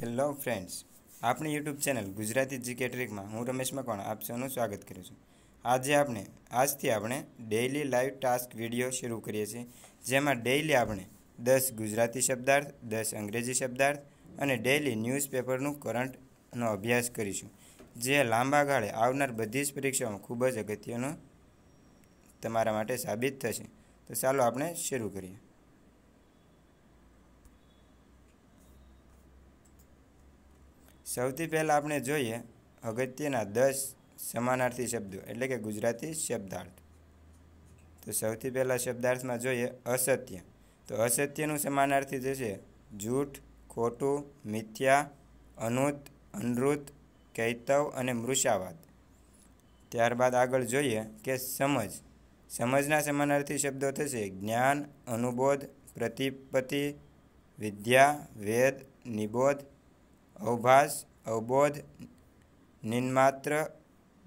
hello friends આપણી YouTube channel Gujarati GK ટ્રીકમાં હું રમેશ મકવાણા આપ સૌનું સ્વાગત કરું છું આજે આપણે આજથી આપણે ડેઇલી લાઈવ ટાસ્ક વિડીયો શરૂ કરીએ છીએ જેમાં ડેઇલી આપણે દસ ગુજરાતી શબ્દાર્થ દસ અંગ્રેજી શબ્દાર્થ અને ડેઇલી ન્યૂઝપેપરનું કરંટનો અભ્યાસ કરીશું જે લાંબા ગાળે આવનાર બધી જ પરીક્ષાઓમાં ખૂબ જ અગત્યનો તમારા માટે સાબિત થશે તો ચાલો આપણે શરૂ કરીએ સૌથી પહેલાં આપણે જોઈએ અગત્યના દસ સમાનાર્થી શબ્દો એટલે કે ગુજરાતી શબ્દાર્થ તો સૌથી પહેલાં શબ્દાર્થમાં જોઈએ અસત્ય તો અસત્યનું સમાનાર્થી છે જૂઠ ખોટું મિથ્યા અનુત અનૃત કૈતવ અને મૃષાવાદ ત્યારબાદ આગળ જોઈએ કે સમજ સમજના સમાનાર્થી શબ્દો થશે જ્ઞાન અનુબોધ પ્રતિપતિ વિદ્યા વેદ નિબોધ અવભાસ અવબોધ નિન્માત્ર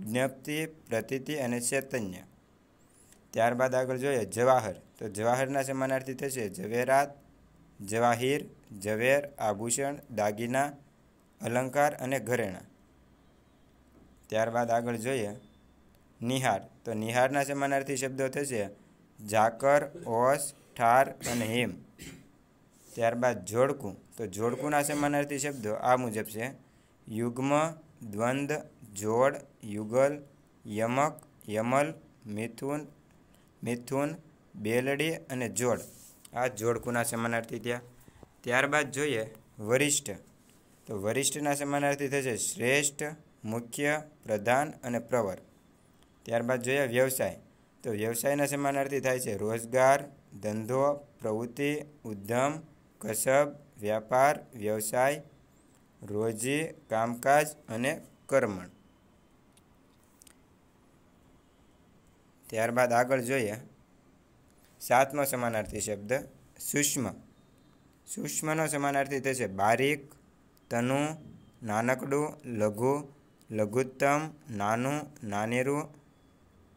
જ્ઞપ્તિ પ્રતિતિ અને ચૈતન્ય ત્યારબાદ આગળ જોઈએ જવાહર તો જવાહરના સમાનાર્થી થશે ઝવેરાત જવાહીર ઝવેર આભૂષણ દાગીના અલંકાર અને ઘરેણા ત્યારબાદ આગળ જોઈએ નિહાર તો નિહારના સમાનાર્થી શબ્દો થશે ઝાકર ઓસ ઠાર અને હિમ ત્યારબાદ જોડકું તો જોડકુંના સમાનાર્થી શબ્દો આ મુજબ છે યુગ્મ દ્વંદ જોડ યુગલ યમક યમલ મિથુન મિથુન બેલડી અને જોડ આ જોડકુંના સમાનાર્થી થયા ત્યારબાદ જોઈએ વરિષ્ઠ તો વરિષ્ઠના સમાનાર્થી થશે શ્રેષ્ઠ મુખ્ય પ્રધાન અને પ્રવર ત્યારબાદ જોઈએ વ્યવસાય તો વ્યવસાયના સમાનાર્થી થાય છે રોજગાર ધંધો પ્રવૃત્તિ ઉદ્યમ કસબ વ્યાપાર વ્યવસાય રોજી કામકાજ અને કર્મણ ત્યારબાદ આગળ જોઈએ સાતમો સમાનાર્થી શબ્દ સૂક્ષ્મ સૂક્ષ્મનો સમાનાર્થી થશે બારીક તનુ નાનકડું લઘુ લઘુત્તમ નાનું નાનેરું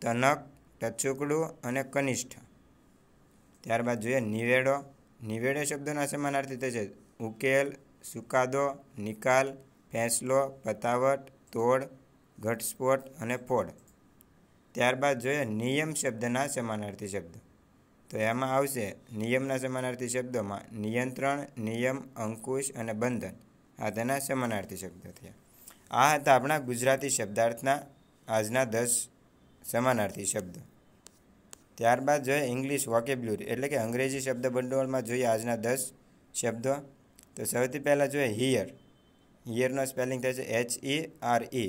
તનક ટચુકડું અને કનિષ્ઠ ત્યારબાદ જોઈએ નિવેડો નિવેડે શબ્દોના સમાનાર્થી થશે ઉકેલ સુકાદો નિકાલ ફેંસલો પતાવટ તોડ ઘટસ્ફોટ અને ફોડ ત્યારબાદ જોઈએ નિયમ શબ્દના સમાનાર્થી શબ્દ તો એમાં આવશે નિયમના સમાનાર્થી શબ્દોમાં નિયંત્રણ નિયમ અંકુશ અને બંધન આ તેના સમાનાર્થી શબ્દો થયા આ હતા આપણા ગુજરાતી શબ્દાર્થના આજના દસ સમાનાર્થી શબ્દો ત્યારબાદ જોઈએ ઇંગ્લિશ વોકેબ્યુલરી એટલે કે અંગ્રેજી શબ્દ ભંડોળમાં જોઈએ આજના દસ શબ્દો તો સૌથી પહેલાં જોઈએ હિયર હિયરનો સ્પેલિંગ થશે H E R E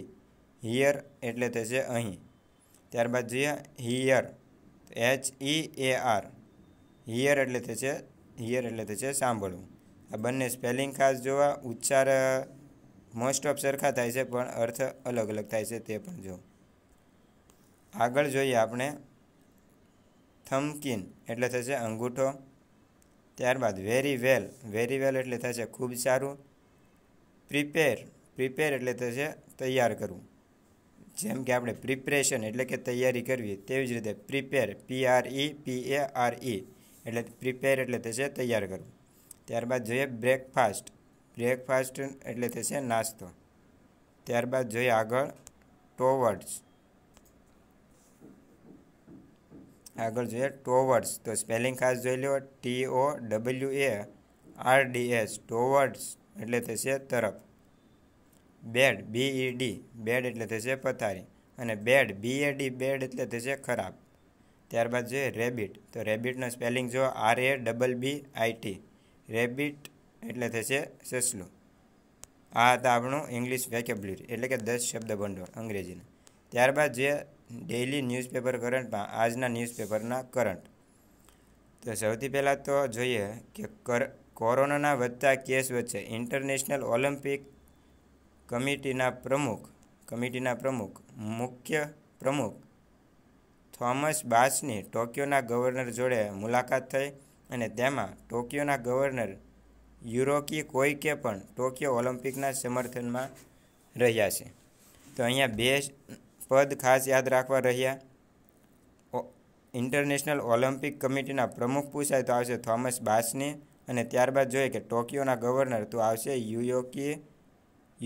here એટલે થશે અહીં ત્યારબાદ જોઈએ hear H E A R hear એટલે થશે હિયર એટલે થશે સાંભળવું આ બંને સ્પેલિંગ ખાસ જોવા ઉચ્ચાર મોસ્ટ ઓફ સરખા થાય છે પણ અર્થ અલગ અલગ થાય છે તે પણ જો આગળ જોઈએ આપણે થમકીન એટલે થશે અંગૂઠો ત્યારબાદ વેરી વેલ વેરી વેલ એટલે થશે ખૂબ સારું પ્રિપેર પ્રિપેર એટલે થશે તૈયાર કરવું જેમ કે આપણે પ્રિપરેશન એટલે કે તૈયારી કરવી તેવી જ રીતે prepare P R E P A R E એટલે પ્રિપેર એટલે થશે તૈયાર કરવું ત્યારબાદ જોઈએ બ્રેકફાસ્ટ બ્રેકફાસ્ટ એટલે થશે નાસ્તો ત્યારબાદ જોઈએ આગળ ટોવર્ડ્સ આગળ જોઈએ ટોવર્ડ્સ તો સ્પેલિંગ ખાસ જોઈ લો T O W A R D S towards એટલે થશે તરફ બેડ બીઈ ડી બેડ એટલે થશે પથારી અને bed B A D bad એટલે થશે ખરાબ ત્યારબાદ જોઈએ રેબિટ તો રેબિટનો સ્પેલિંગ જો R A double B I T rabbit એટલે થશે સસલું આ હતા આપણું ઇંગ્લિશ વેકેબ્યુલરી એટલે કે દસ શબ્દ ભંડોળ અંગ્રેજીને ત્યારબાદ જે ડેઇલી ન્યૂઝપેપર કરંટમાં આજના ન્યૂઝપેપરના કરંટ તો સૌથી પહેલાં તો જોઈએ કે કર કોરોનાના વધતા કેસ વચ્ચે ઇન્ટરનેશનલ ઓલિમ્પિક કમિટીના પ્રમુખ કમિટીના પ્રમુખ મુખ્ય પ્રમુખ થોમસ બાસની ટોક્યોના ગવર્નર જોડે મુલાકાત થઈ અને તેમાં ટોક્યોના ગવર્નર યુરોકી કોઈકે પણ ટોક્યો ઓલિમ્પિકના સમર્થનમાં રહ્યા છે તો અહીંયા બે પદ ખાસ યાદ રાખવા રહ્યા ઇન્ટરનેશનલ ઓલિમ્પિક કમિટીના પ્રમુખ પૂછાય તો આવશે થોમસ બાસને અને ત્યારબાદ જોઈએ કે ટોક્યોના ગવર્નર તો આવશે યુયોકી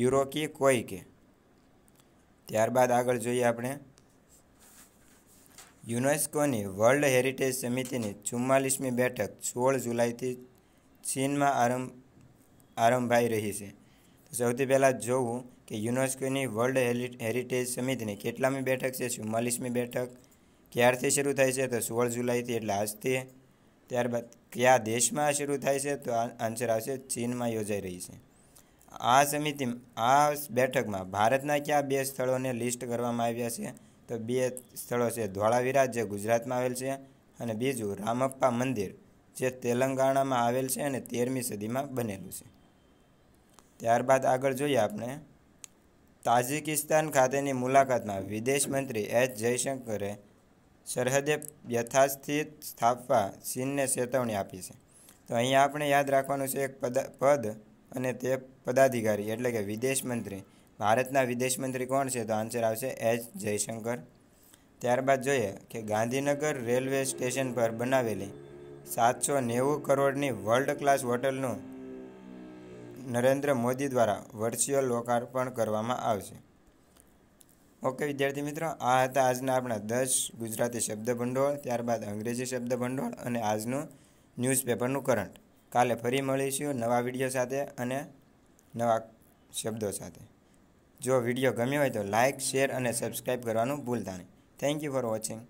યુરોકી કોઈકે ત્યારબાદ આગળ જોઈએ આપણે યુનેસ્કોની વર્લ્ડ હેરિટેજ સમિતિની ચુમ્માલીસમી બેઠક સોળ જુલાઈથી ચીનમાં આરંભ આરંભાઈ રહી છે સૌથી પહેલાં જોવું કે યુનેસ્કોની વર્લ્ડ હેરિટેજ સમિતિની કેટલામી બેઠક છે ચુમ્માલીસમી બેઠક ક્યારથી શરૂ થાય છે તો સોળ જુલાઈથી એટલે આજથી ત્યારબાદ કયા દેશમાં શરૂ થાય છે તો આન્સર આવશે ચીનમાં યોજાઈ રહી છે આ સમિતિ આ બેઠકમાં ભારતના કયા બે સ્થળોને લિસ્ટ કરવામાં આવ્યા છે તો બે સ્થળો છે ધોળાવીરા જે ગુજરાતમાં આવેલ છે અને બીજું રામપ્પા મંદિર જે તેલંગાણામાં આવેલ છે અને તેરમી સદીમાં બનેલું છે ત્યારબાદ આગળ જોઈએ આપણે તાજિકિસ્તાન ખાતેની મુલાકાતમાં વિદેશ મંત્રી એચ જયશંકરે સરહદે યથાસ્થિત સ્થાપવા ચીનને ચેતવણી આપી છે તો અહીંયા આપણે યાદ રાખવાનું છે એક પદ અને તે પદાધિકારી એટલે કે વિદેશ મંત્રી ભારતના વિદેશ મંત્રી કોણ છે તો આન્સર આવશે એચ જયશંકર ત્યારબાદ જોઈએ કે ગાંધીનગર રેલવે સ્ટેશન પર બનાવેલી સાતસો નેવું કરોડની વર્લ્ડ ક્લાસ હોટલનું નરેન્દ્ર મોદી દ્વારા વર્ચ્યુઅલ લોકાર્પણ કરવામાં આવશે ઓકે વિદ્યાર્થી મિત્રો આ હતા આજના આપણા દસ ગુજરાતી શબ્દ ભંડોળ ત્યારબાદ અંગ્રેજી શબ્દ ભંડોળ અને આજનું ન્યૂઝપેપરનું કરંટ કાલે ફરી મળીશું નવા વિડીયો સાથે અને નવા શબ્દો સાથે જો વિડીયો ગમ્યો હોય તો લાઇક શેર અને સબસ્ક્રાઈબ કરવાનું ભૂલતા નહીં થેન્ક યુ ફોર વોચિંગ